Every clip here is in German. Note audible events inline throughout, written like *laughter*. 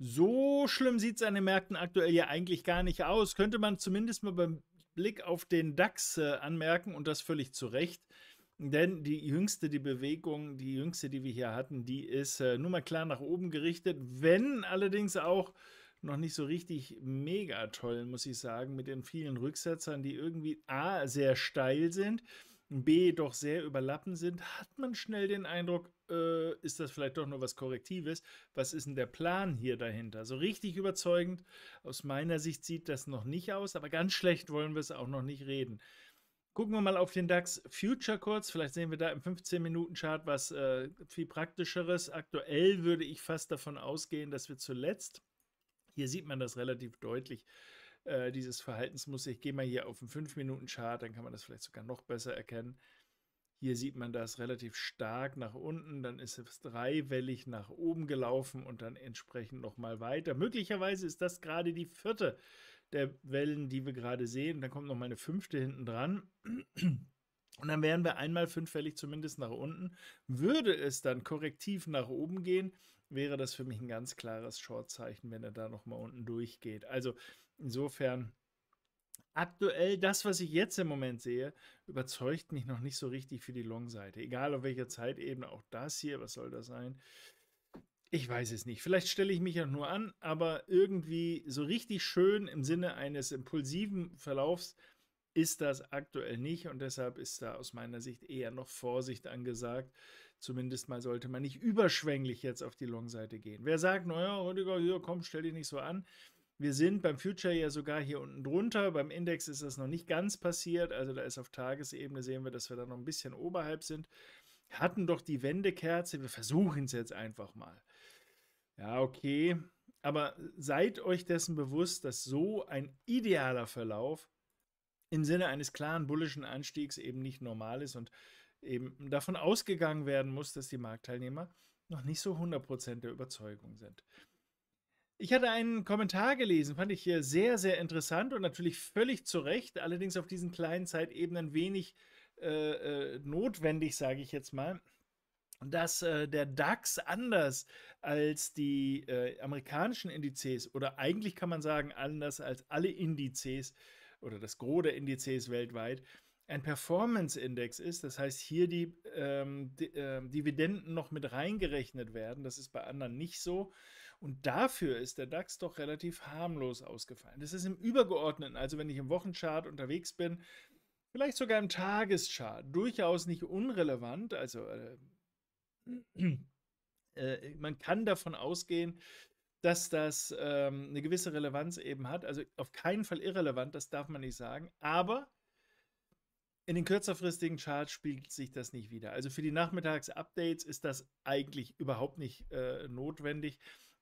So schlimm sieht es an den Märkten aktuell ja eigentlich gar nicht aus. Könnte man zumindest mal beim Blick auf den DAX äh, anmerken und das völlig zu Recht. Denn die jüngste, die Bewegung, die jüngste, die wir hier hatten, die ist äh, nur mal klar nach oben gerichtet, wenn allerdings auch noch nicht so richtig mega toll, muss ich sagen, mit den vielen Rücksetzern, die irgendwie A, sehr steil sind B doch sehr überlappend sind, hat man schnell den Eindruck, äh, ist das vielleicht doch nur was Korrektives? Was ist denn der Plan hier dahinter? So also richtig überzeugend aus meiner Sicht sieht das noch nicht aus, aber ganz schlecht wollen wir es auch noch nicht reden. Gucken wir mal auf den DAX Future kurz. Vielleicht sehen wir da im 15-Minuten-Chart was äh, viel praktischeres. Aktuell würde ich fast davon ausgehen, dass wir zuletzt, hier sieht man das relativ deutlich, äh, dieses Verhaltensmuster. Ich gehe mal hier auf den 5-Minuten-Chart, dann kann man das vielleicht sogar noch besser erkennen. Hier sieht man das relativ stark nach unten, dann ist es dreiwellig nach oben gelaufen und dann entsprechend nochmal weiter. Möglicherweise ist das gerade die vierte der Wellen, die wir gerade sehen. Dann kommt nochmal eine fünfte hinten dran. Und dann wären wir einmal fünffällig zumindest nach unten. Würde es dann korrektiv nach oben gehen, wäre das für mich ein ganz klares Shortzeichen, wenn er da nochmal unten durchgeht. Also Insofern, aktuell, das, was ich jetzt im Moment sehe, überzeugt mich noch nicht so richtig für die Long-Seite. Egal auf welcher Zeitebene, auch das hier, was soll das sein? Ich weiß es nicht. Vielleicht stelle ich mich auch nur an, aber irgendwie so richtig schön im Sinne eines impulsiven Verlaufs ist das aktuell nicht und deshalb ist da aus meiner Sicht eher noch Vorsicht angesagt. Zumindest mal sollte man nicht überschwänglich jetzt auf die Long-Seite gehen. Wer sagt, naja, Rüdiger, komm, stell dich nicht so an wir sind beim Future ja sogar hier unten drunter. Beim Index ist das noch nicht ganz passiert. Also da ist auf Tagesebene, sehen wir, dass wir da noch ein bisschen oberhalb sind. hatten doch die Wendekerze. Wir versuchen es jetzt einfach mal. Ja, okay. Aber seid euch dessen bewusst, dass so ein idealer Verlauf im Sinne eines klaren bullischen Anstiegs eben nicht normal ist und eben davon ausgegangen werden muss, dass die Marktteilnehmer noch nicht so 100% der Überzeugung sind. Ich hatte einen Kommentar gelesen, fand ich hier äh, sehr, sehr interessant und natürlich völlig zu Recht, allerdings auf diesen kleinen Zeitebenen wenig äh, äh notwendig, sage ich jetzt mal, dass äh, der DAX anders als die äh, amerikanischen Indizes oder eigentlich kann man sagen anders als alle Indizes oder das Gros der Indizes weltweit ein Performance-Index ist. Das heißt, hier die, ähm, die Dividenden noch mit reingerechnet werden. Das ist bei anderen nicht so. Und dafür ist der DAX doch relativ harmlos ausgefallen. Das ist im Übergeordneten, also wenn ich im Wochenchart unterwegs bin, vielleicht sogar im Tageschart, durchaus nicht unrelevant. Also äh, äh, äh, man kann davon ausgehen, dass das ähm, eine gewisse Relevanz eben hat. Also auf keinen Fall irrelevant, das darf man nicht sagen. Aber in den kürzerfristigen Charts spiegelt sich das nicht wieder. Also für die Nachmittagsupdates ist das eigentlich überhaupt nicht äh, notwendig.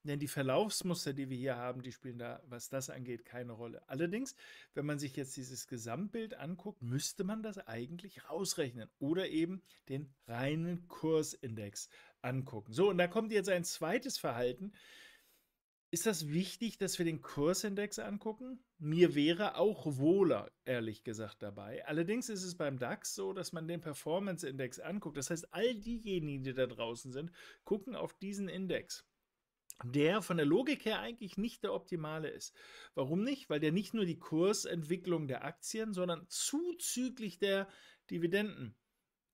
Denn die Verlaufsmuster, die wir hier haben, die spielen da, was das angeht, keine Rolle. Allerdings, wenn man sich jetzt dieses Gesamtbild anguckt, müsste man das eigentlich rausrechnen oder eben den reinen Kursindex angucken. So, und da kommt jetzt ein zweites Verhalten. Ist das wichtig, dass wir den Kursindex angucken? Mir wäre auch wohler, ehrlich gesagt, dabei. Allerdings ist es beim DAX so, dass man den Performance-Index anguckt. Das heißt, all diejenigen, die da draußen sind, gucken auf diesen Index der von der Logik her eigentlich nicht der optimale ist. Warum nicht? Weil der nicht nur die Kursentwicklung der Aktien, sondern zuzüglich der Dividenden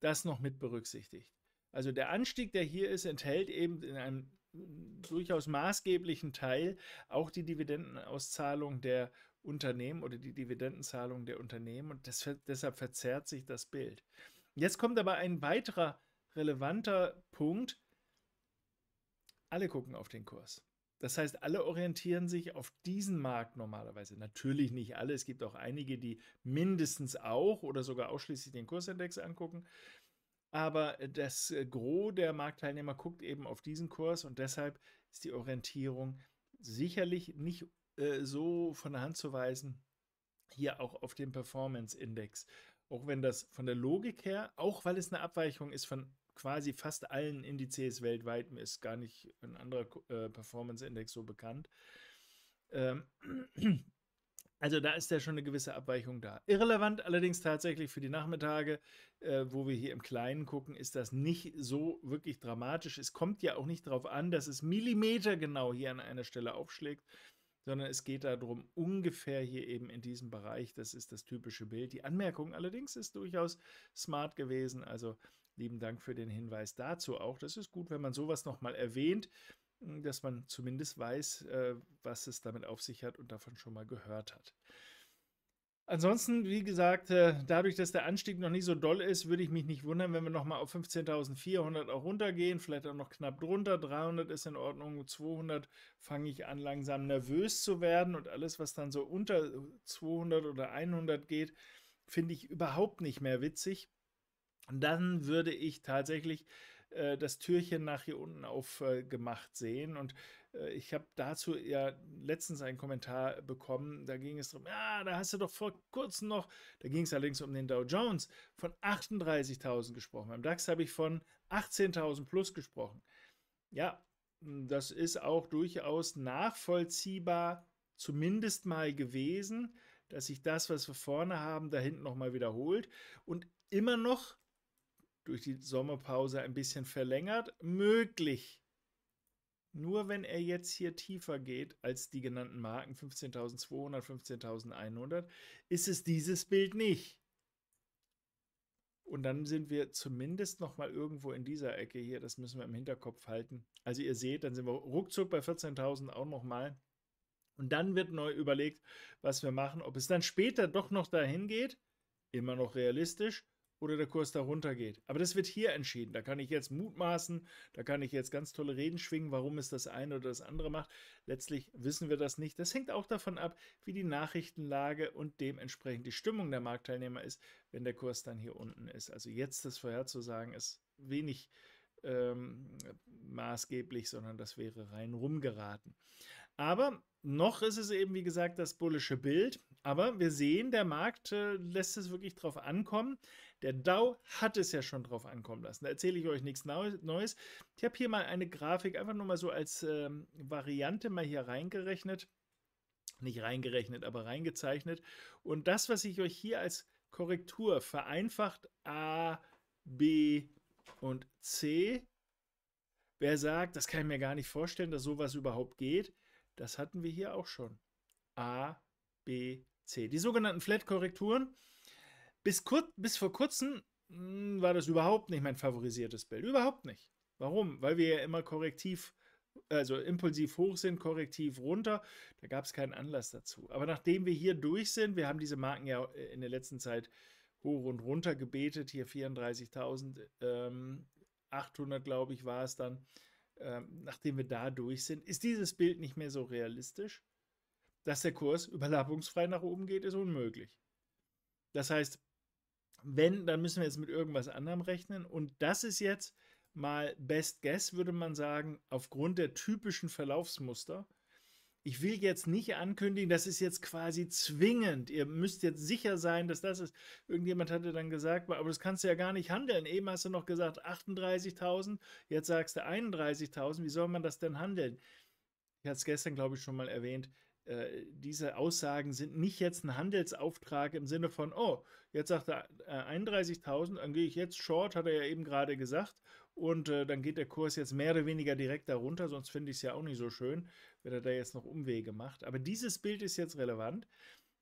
das noch mit berücksichtigt. Also der Anstieg, der hier ist, enthält eben in einem durchaus maßgeblichen Teil auch die Dividendenauszahlung der Unternehmen oder die Dividendenzahlung der Unternehmen und das, deshalb verzerrt sich das Bild. Jetzt kommt aber ein weiterer relevanter Punkt, alle gucken auf den Kurs. Das heißt, alle orientieren sich auf diesen Markt normalerweise. Natürlich nicht alle. Es gibt auch einige, die mindestens auch oder sogar ausschließlich den Kursindex angucken. Aber das Gros der Marktteilnehmer guckt eben auf diesen Kurs und deshalb ist die Orientierung sicherlich nicht äh, so von der Hand zu weisen, hier auch auf den Performance Index. Auch wenn das von der Logik her, auch weil es eine Abweichung ist von quasi fast allen Indizes weltweit, ist gar nicht ein anderer äh, Performance-Index so bekannt. Ähm, *clears throat* also da ist ja schon eine gewisse Abweichung da. Irrelevant allerdings tatsächlich für die Nachmittage, äh, wo wir hier im Kleinen gucken, ist das nicht so wirklich dramatisch. Es kommt ja auch nicht darauf an, dass es millimetergenau hier an einer Stelle aufschlägt, sondern es geht darum, ungefähr hier eben in diesem Bereich, das ist das typische Bild. Die Anmerkung allerdings ist durchaus smart gewesen, also Lieben Dank für den Hinweis dazu auch. Das ist gut, wenn man sowas nochmal erwähnt, hm, dass man zumindest weiß, äh, was es damit auf sich hat und davon schon mal gehört hat. Ansonsten, wie gesagt, äh, dadurch, dass der Anstieg noch nicht so doll ist, würde ich mich nicht wundern, wenn wir nochmal auf 15.400 auch runtergehen, vielleicht auch noch knapp drunter. 300 ist in Ordnung, 200 fange ich an, langsam nervös zu werden und alles, was dann so unter 200 oder 100 geht, finde ich überhaupt nicht mehr witzig dann würde ich tatsächlich äh, das Türchen nach hier unten aufgemacht äh, sehen. Und äh, ich habe dazu ja letztens einen Kommentar bekommen. Da ging es darum, ja, da hast du doch vor kurzem noch, da ging es allerdings um den Dow Jones, von 38.000 gesprochen. Beim DAX habe ich von 18.000 plus gesprochen. Ja, das ist auch durchaus nachvollziehbar, zumindest mal gewesen, dass sich das, was wir vorne haben, da hinten nochmal wiederholt. Und immer noch durch die Sommerpause ein bisschen verlängert? Möglich. Nur wenn er jetzt hier tiefer geht als die genannten Marken 15.200, 15.100, ist es dieses Bild nicht. Und dann sind wir zumindest noch mal irgendwo in dieser Ecke hier. Das müssen wir im Hinterkopf halten. Also ihr seht, dann sind wir ruckzuck bei 14.000 auch noch mal. Und dann wird neu überlegt, was wir machen. Ob es dann später doch noch dahin geht, immer noch realistisch oder der Kurs darunter geht. Aber das wird hier entschieden. Da kann ich jetzt mutmaßen, da kann ich jetzt ganz tolle Reden schwingen, warum es das eine oder das andere macht. Letztlich wissen wir das nicht. Das hängt auch davon ab, wie die Nachrichtenlage und dementsprechend die Stimmung der Marktteilnehmer ist, wenn der Kurs dann hier unten ist. Also jetzt das vorherzusagen ist wenig ähm, maßgeblich, sondern das wäre rein rumgeraten. Aber noch ist es eben, wie gesagt, das bullische Bild. Aber wir sehen, der Markt äh, lässt es wirklich drauf ankommen. Der Dow hat es ja schon drauf ankommen lassen. Da erzähle ich euch nichts Neues. Ich habe hier mal eine Grafik, einfach nur mal so als ähm, Variante mal hier reingerechnet. Nicht reingerechnet, aber reingezeichnet. Und das, was ich euch hier als Korrektur vereinfacht A, B und C, wer sagt, das kann ich mir gar nicht vorstellen, dass sowas überhaupt geht, das hatten wir hier auch schon. A, B, C. Die sogenannten Flat-Korrekturen. Bis, bis vor kurzem mh, hm, war das überhaupt nicht mein favorisiertes Bild. Überhaupt nicht. Warum? Weil wir ja immer korrektiv, also impulsiv hoch sind, korrektiv runter. Da gab es keinen Anlass dazu. Aber nachdem wir hier durch sind, wir haben diese Marken ja äh, in der letzten Zeit hoch und runter gebetet, hier 34.800, ähm, glaube ich, war es dann. Ähm, nachdem wir da durch sind, ist dieses Bild nicht mehr so realistisch. Dass der Kurs überlappungsfrei nach oben geht, ist unmöglich. Das heißt, wenn, dann müssen wir jetzt mit irgendwas anderem rechnen. Und das ist jetzt mal Best Guess, würde man sagen, aufgrund der typischen Verlaufsmuster ich will jetzt nicht ankündigen, das ist jetzt quasi zwingend. Ihr müsst jetzt sicher sein, dass das ist. Irgendjemand hatte dann gesagt, aber das kannst du ja gar nicht handeln. Eben hast du noch gesagt 38.000, jetzt sagst du 31.000. Wie soll man das denn handeln? Ich hatte es gestern, glaube ich, schon mal erwähnt. Äh, diese Aussagen sind nicht jetzt ein Handelsauftrag im Sinne von, oh, jetzt sagt er äh, 31.000, dann gehe ich jetzt short, hat er ja eben gerade gesagt, und äh, dann geht der Kurs jetzt mehr oder weniger direkt darunter, sonst finde ich es ja auch nicht so schön, wenn er da jetzt noch Umwege macht. Aber dieses Bild ist jetzt relevant.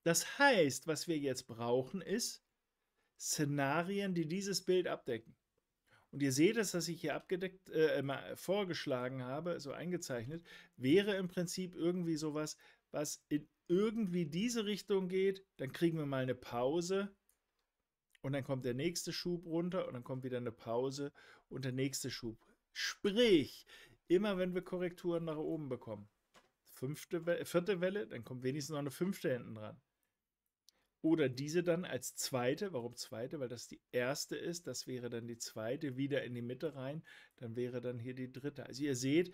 Das heißt, was wir jetzt brauchen, ist Szenarien, die dieses Bild abdecken. Und ihr seht es, was ich hier abgedeckt, äh, vorgeschlagen habe, so eingezeichnet, wäre im Prinzip irgendwie sowas, was in irgendwie diese Richtung geht. Dann kriegen wir mal eine Pause und dann kommt der nächste Schub runter und dann kommt wieder eine Pause und der nächste Schub. Sprich, immer wenn wir Korrekturen nach oben bekommen, fünfte, äh, vierte Welle, dann kommt wenigstens noch eine fünfte hinten dran. Oder diese dann als zweite. Warum zweite? Weil das die erste ist. Das wäre dann die zweite, wieder in die Mitte rein. Dann wäre dann hier die dritte. Also ihr seht,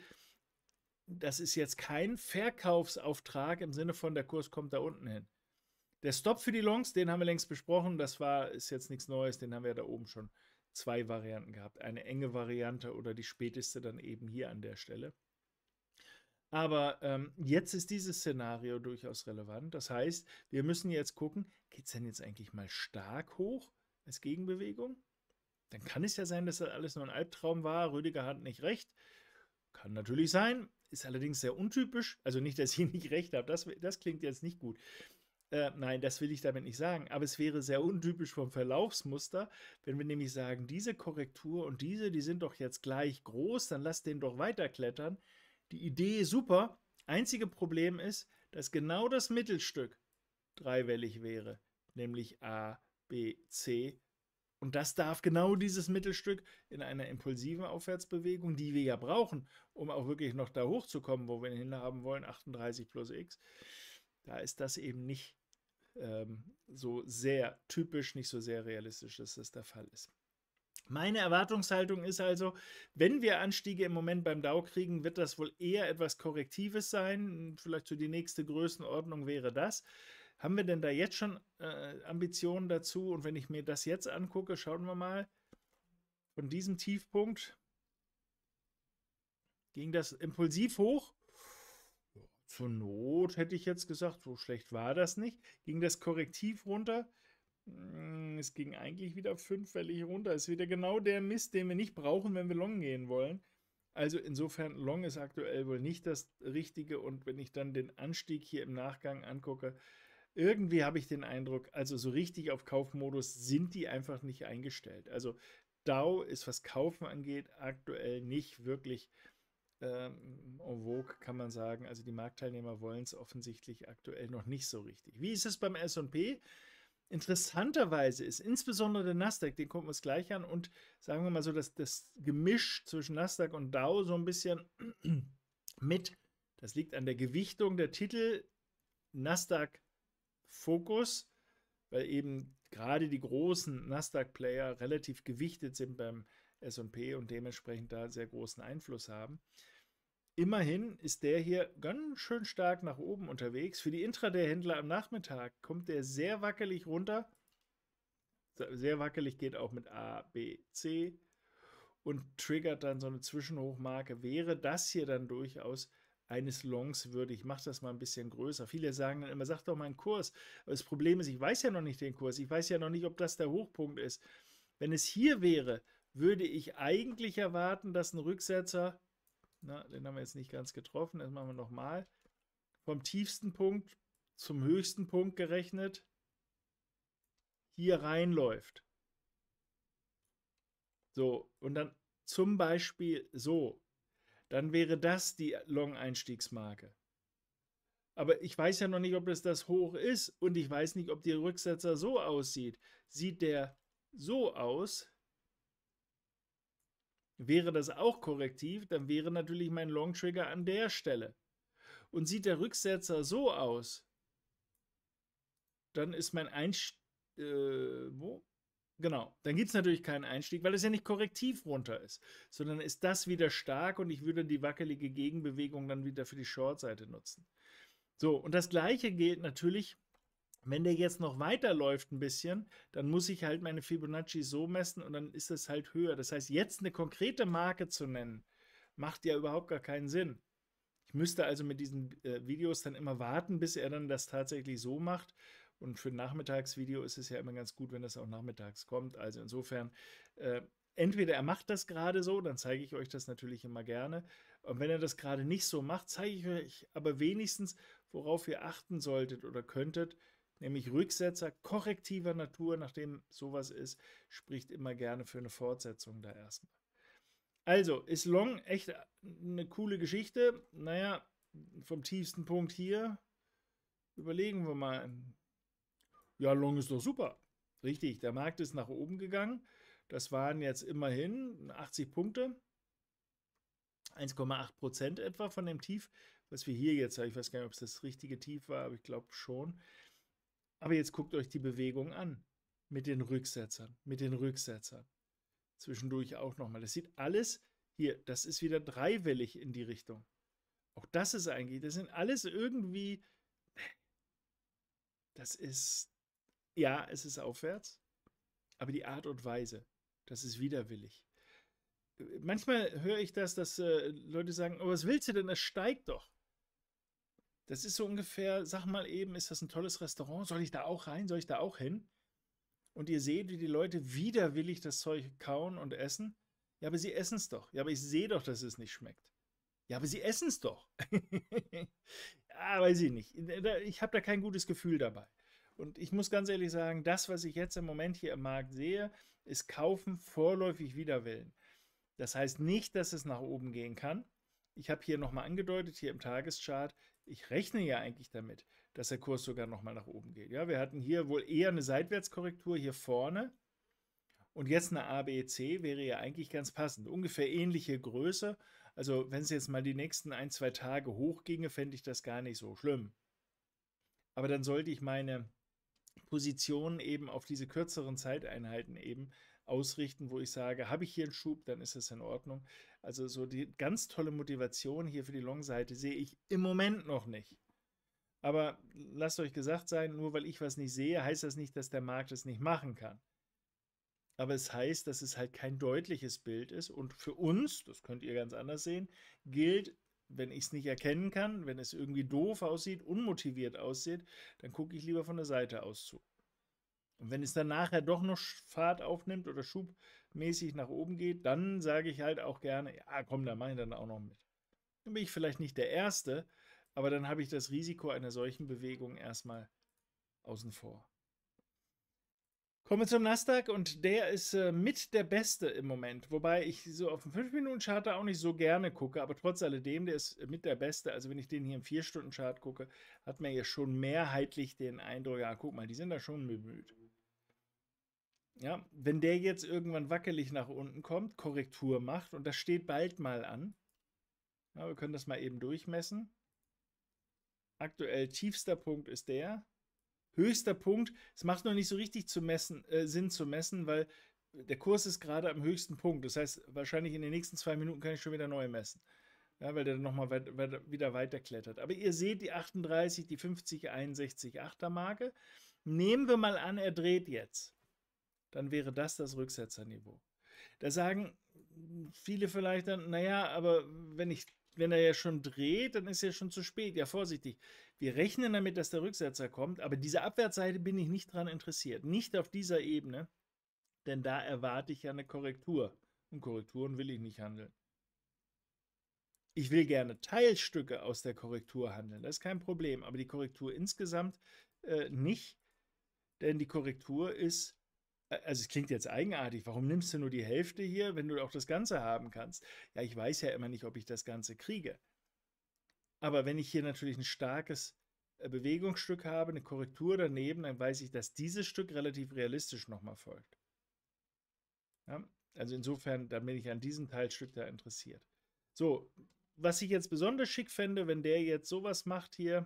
das ist jetzt kein Verkaufsauftrag im Sinne von der Kurs kommt da unten hin. Der Stop für die Longs, den haben wir längst besprochen. Das war, ist jetzt nichts Neues. Den haben wir da oben schon zwei Varianten gehabt. Eine enge Variante oder die späteste dann eben hier an der Stelle. Aber ähm, jetzt ist dieses Szenario durchaus relevant. Das heißt, wir müssen jetzt gucken, geht es denn jetzt eigentlich mal stark hoch als Gegenbewegung? Dann kann es ja sein, dass das alles nur ein Albtraum war. Rüdiger hat nicht recht. Kann natürlich sein. Ist allerdings sehr untypisch. Also nicht, dass ich nicht recht habe. Das, das klingt jetzt nicht gut. Äh, nein, das will ich damit nicht sagen, aber es wäre sehr untypisch vom Verlaufsmuster, wenn wir nämlich sagen, diese Korrektur und diese, die sind doch jetzt gleich groß, dann lass den doch weiterklettern. Die Idee super. Einzige Problem ist, dass genau das Mittelstück dreiwellig wäre, nämlich A, B, C. Und das darf genau dieses Mittelstück in einer impulsiven Aufwärtsbewegung, die wir ja brauchen, um auch wirklich noch da hochzukommen, wo wir ihn hinhaben wollen, 38 plus x, da ist das eben nicht ähm, so sehr typisch, nicht so sehr realistisch, dass das der Fall ist. Meine Erwartungshaltung ist also, wenn wir Anstiege im Moment beim Dow kriegen, wird das wohl eher etwas Korrektives sein. Vielleicht so die nächste Größenordnung wäre das. Haben wir denn da jetzt schon äh, Ambitionen dazu? Und wenn ich mir das jetzt angucke, schauen wir mal, von diesem Tiefpunkt ging das impulsiv hoch zur Not hätte ich jetzt gesagt, so schlecht war das nicht. Ging das Korrektiv runter. Mm, es ging eigentlich wieder fünffällig runter. Ist wieder genau der Mist, den wir nicht brauchen, wenn wir long gehen wollen. Also insofern, long ist aktuell wohl nicht das Richtige. Und wenn ich dann den Anstieg hier im Nachgang angucke, irgendwie habe ich den Eindruck, also so richtig auf Kaufmodus sind die einfach nicht eingestellt. Also Dow ist, was Kaufen angeht, aktuell nicht wirklich ähm, en vogue, kann man sagen. Also die Marktteilnehmer wollen es offensichtlich aktuell noch nicht so richtig. Wie ist es beim SP? Interessanterweise ist insbesondere der Nasdaq, den gucken wir uns gleich an, und sagen wir mal so, dass das Gemisch zwischen Nasdaq und Dow so ein bisschen *clears throat* mit, das liegt an der Gewichtung der Titel, Nasdaq Fokus, weil eben gerade die großen Nasdaq-Player relativ gewichtet sind beim SP und dementsprechend da sehr großen Einfluss haben. Immerhin ist der hier ganz schön stark nach oben unterwegs. Für die Intraday-Händler am Nachmittag kommt der sehr wackelig runter. Sehr wackelig geht auch mit A, B, C und triggert dann so eine Zwischenhochmarke. Wäre das hier dann durchaus eines Longs würdig? Mach das mal ein bisschen größer. Viele sagen dann immer, sag doch mal einen Kurs. Aber das Problem ist, ich weiß ja noch nicht den Kurs. Ich weiß ja noch nicht, ob das der Hochpunkt ist. Wenn es hier wäre, würde ich eigentlich erwarten, dass ein Rücksetzer, na, den haben wir jetzt nicht ganz getroffen, das machen wir nochmal, vom tiefsten Punkt zum höchsten Punkt gerechnet, hier reinläuft. So, und dann zum Beispiel so, dann wäre das die Long-Einstiegsmarke. Aber ich weiß ja noch nicht, ob das das hoch ist und ich weiß nicht, ob der Rücksetzer so aussieht. Sieht der so aus, Wäre das auch korrektiv, dann wäre natürlich mein Long Trigger an der Stelle. Und sieht der Rücksetzer so aus, dann ist mein Einstieg. Äh, wo? Genau, dann gibt es natürlich keinen Einstieg, weil es ja nicht korrektiv runter ist, sondern ist das wieder stark und ich würde die wackelige Gegenbewegung dann wieder für die Short-Seite nutzen. So, und das gleiche gilt natürlich wenn der jetzt noch weiterläuft ein bisschen, dann muss ich halt meine Fibonacci so messen und dann ist es halt höher. Das heißt, jetzt eine konkrete Marke zu nennen, macht ja überhaupt gar keinen Sinn. Ich müsste also mit diesen äh, Videos dann immer warten, bis er dann das tatsächlich so macht. Und für ein Nachmittagsvideo ist es ja immer ganz gut, wenn das auch nachmittags kommt. Also insofern, äh, entweder er macht das gerade so, dann zeige ich euch das natürlich immer gerne. Und wenn er das gerade nicht so macht, zeige ich euch aber wenigstens, worauf ihr achten solltet oder könntet, nämlich Rücksetzer korrektiver Natur, nachdem sowas ist, spricht immer gerne für eine Fortsetzung da erstmal. Also, ist Long echt eine coole Geschichte? Naja, vom tiefsten Punkt hier überlegen wir mal. Ja, Long ist doch super. Richtig, der Markt ist nach oben gegangen. Das waren jetzt immerhin 80 Punkte. 1,8 Prozent etwa von dem Tief, was wir hier jetzt Ich weiß gar nicht, ob es das richtige Tief war, aber ich glaube schon. Aber jetzt guckt euch die Bewegung an. Mit den Rücksetzern, mit den Rücksetzern. Zwischendurch auch nochmal. Das sieht alles hier, das ist wieder dreiwellig in die Richtung. Auch das ist eigentlich, das sind alles irgendwie, das ist, ja, es ist aufwärts, aber die Art und Weise, das ist widerwillig. Äh, manchmal höre ich das, dass äh, Leute sagen, oh, was willst du denn, das steigt doch. Das ist so ungefähr, sag mal eben, ist das ein tolles Restaurant? Soll ich da auch rein? Soll ich da auch hin? Und ihr seht, wie die Leute widerwillig das Zeug kauen und essen. Ja, aber sie essen es doch. Ja, aber ich sehe doch, dass es nicht schmeckt. Ja, aber sie essen es doch. *laughs* ja, weiß ich nicht. Äh, ich habe da kein gutes Gefühl dabei. Und ich muss ganz ehrlich sagen, das, was ich jetzt im Moment hier im Markt sehe, ist Kaufen vorläufig widerwillen. Das heißt nicht, dass es nach oben gehen kann. Ich habe hier nochmal angedeutet, hier im Tageschart, ich rechne ja eigentlich damit, dass der Kurs sogar nochmal nach oben geht. Ja, wir hatten hier wohl eher eine Seitwärtskorrektur hier vorne. Und jetzt eine ABC e wäre ja eigentlich ganz passend. Ungefähr ähnliche Größe. Also wenn es jetzt mal die nächsten ein, zwei Tage hochginge, fände ich das gar nicht so schlimm. Aber dann sollte ich meine Positionen eben auf diese kürzeren Zeiteinheiten eben ausrichten, wo ich sage, habe ich hier einen Schub, dann ist es in Ordnung. Also so die ganz tolle Motivation hier für die Long-Seite sehe ich im Moment noch nicht. Aber lasst euch gesagt sein, nur weil ich was nicht sehe, heißt das nicht, dass der Markt es nicht machen kann. Aber es heißt, dass es halt kein deutliches Bild ist. Und für uns, das könnt ihr ganz anders sehen, gilt, wenn ich es nicht erkennen kann, wenn es irgendwie doof aussieht, unmotiviert aussieht, dann gucke ich lieber von der Seite aus zu. Und wenn es dann nachher doch noch Fahrt aufnimmt oder schubmäßig nach oben geht, dann sage ich halt auch gerne, ja, komm, da mache ich dann auch noch mit. Dann bin ich vielleicht nicht der Erste, aber dann habe ich das Risiko einer solchen Bewegung erstmal außen vor. Kommen wir zum Nasdaq und der ist äh, mit der beste im Moment. Wobei ich so auf dem 5-Minuten-Chart auch nicht so gerne gucke, aber trotz alledem, der ist mit der beste. Also, wenn ich den hier im 4-Stunden-Chart gucke, hat man ja schon mehrheitlich den Eindruck, ja, guck mal, die sind da schon bemüht. Ja, wenn der jetzt irgendwann wackelig nach unten kommt, Korrektur macht und das steht bald mal an. Ja, wir können das mal eben durchmessen. Aktuell tiefster Punkt ist der. Höchster Punkt, es macht noch nicht so richtig zu messen, äh, Sinn zu messen, weil der Kurs ist gerade am höchsten Punkt. Das heißt, wahrscheinlich in den nächsten zwei Minuten kann ich schon wieder neu messen. Ja, weil der dann nochmal weit, weit, wieder weiter klettert. Aber ihr seht die 38, die 50, 61, 8er Marke. Nehmen wir mal an, er dreht jetzt dann wäre das das Rücksetzerniveau. Da sagen viele vielleicht dann, naja, aber wenn ich wenn er ja schon dreht, dann ist ja schon zu spät. Ja, vorsichtig. Wir rechnen damit, dass der Rücksetzer kommt, aber diese Abwärtsseite bin ich nicht daran interessiert. Nicht auf dieser Ebene, denn da erwarte ich ja eine Korrektur. Und Korrekturen will ich nicht handeln. Ich will gerne Teilstücke aus der Korrektur handeln, das ist kein Problem, aber die Korrektur insgesamt äh, nicht, denn die Korrektur ist also es klingt jetzt eigenartig, warum nimmst du nur die Hälfte hier, wenn du auch das Ganze haben kannst? Ja, ich weiß ja immer nicht, ob ich das Ganze kriege. Aber wenn ich hier natürlich ein starkes äh, Bewegungsstück habe, eine Korrektur daneben, dann weiß ich, dass dieses Stück relativ realistisch nochmal folgt. Ja, also insofern, dann bin ich an diesem Teilstück da interessiert. So, was ich jetzt besonders schick fände, wenn der jetzt sowas macht hier,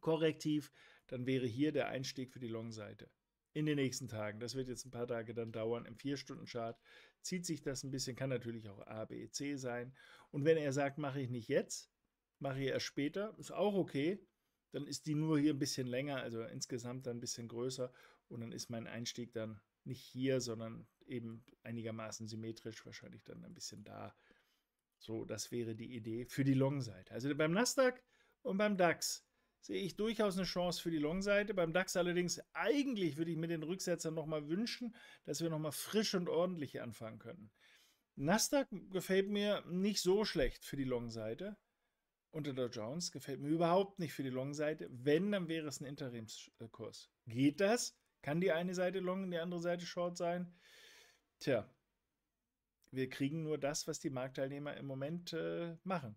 korrektiv, dann wäre hier der Einstieg für die Long-Seite in den nächsten Tagen. Das wird jetzt ein paar Tage dann dauern. Im vier stunden chart zieht sich das ein bisschen, kann natürlich auch A, B, C sein. Und wenn er sagt, mache ich nicht jetzt, mache ich erst später, ist auch okay. Dann ist die nur hier ein bisschen länger, also insgesamt dann ein bisschen größer. Und dann ist mein Einstieg dann nicht hier, sondern eben einigermaßen symmetrisch, wahrscheinlich dann ein bisschen da. So, das wäre die Idee für die Long-Seite. Also beim Nasdaq und beim DAX sehe ich durchaus eine Chance für die Long-Seite. Beim DAX allerdings, eigentlich würde ich mir den Rücksetzer nochmal wünschen, dass wir nochmal frisch und ordentlich anfangen können. Nasdaq gefällt mir nicht so schlecht für die Long-Seite. Unter der Jones gefällt mir überhaupt nicht für die Long-Seite. Wenn, dann wäre es ein Interimskurs. Geht das? Kann die eine Seite Long und die andere Seite Short sein? Tja, wir kriegen nur das, was die Marktteilnehmer im Moment äh, machen.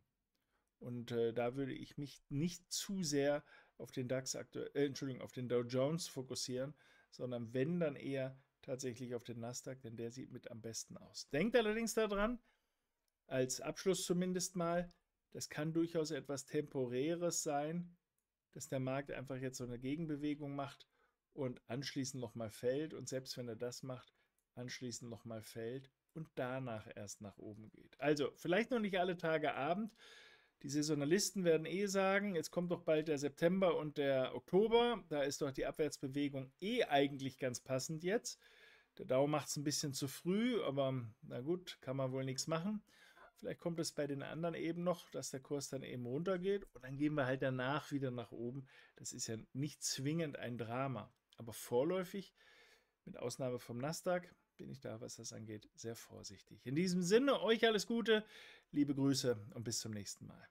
Und äh, da würde ich mich nicht zu sehr auf den DAX aktuell, äh, Entschuldigung, auf den Dow Jones fokussieren, sondern wenn dann eher tatsächlich auf den Nasdaq, denn der sieht mit am besten aus. Denkt allerdings daran, als Abschluss zumindest mal, das kann durchaus etwas temporäres sein, dass der Markt einfach jetzt so eine Gegenbewegung macht und anschließend nochmal fällt und selbst wenn er das macht, anschließend nochmal fällt und danach erst nach oben geht. Also vielleicht noch nicht alle Tage Abend, die Saisonalisten werden eh sagen, jetzt kommt doch bald der September und der Oktober. Da ist doch die Abwärtsbewegung eh eigentlich ganz passend jetzt. Der Dow macht es ein bisschen zu früh, aber na gut, kann man wohl nichts machen. Vielleicht kommt es bei den anderen eben noch, dass der Kurs dann eben runtergeht und dann gehen wir halt danach wieder nach oben. Das ist ja nicht zwingend ein Drama, aber vorläufig, mit Ausnahme vom Nasdaq, bin ich da, was das angeht, sehr vorsichtig. In diesem Sinne, euch alles Gute. Liebe Grüße und bis zum nächsten Mal.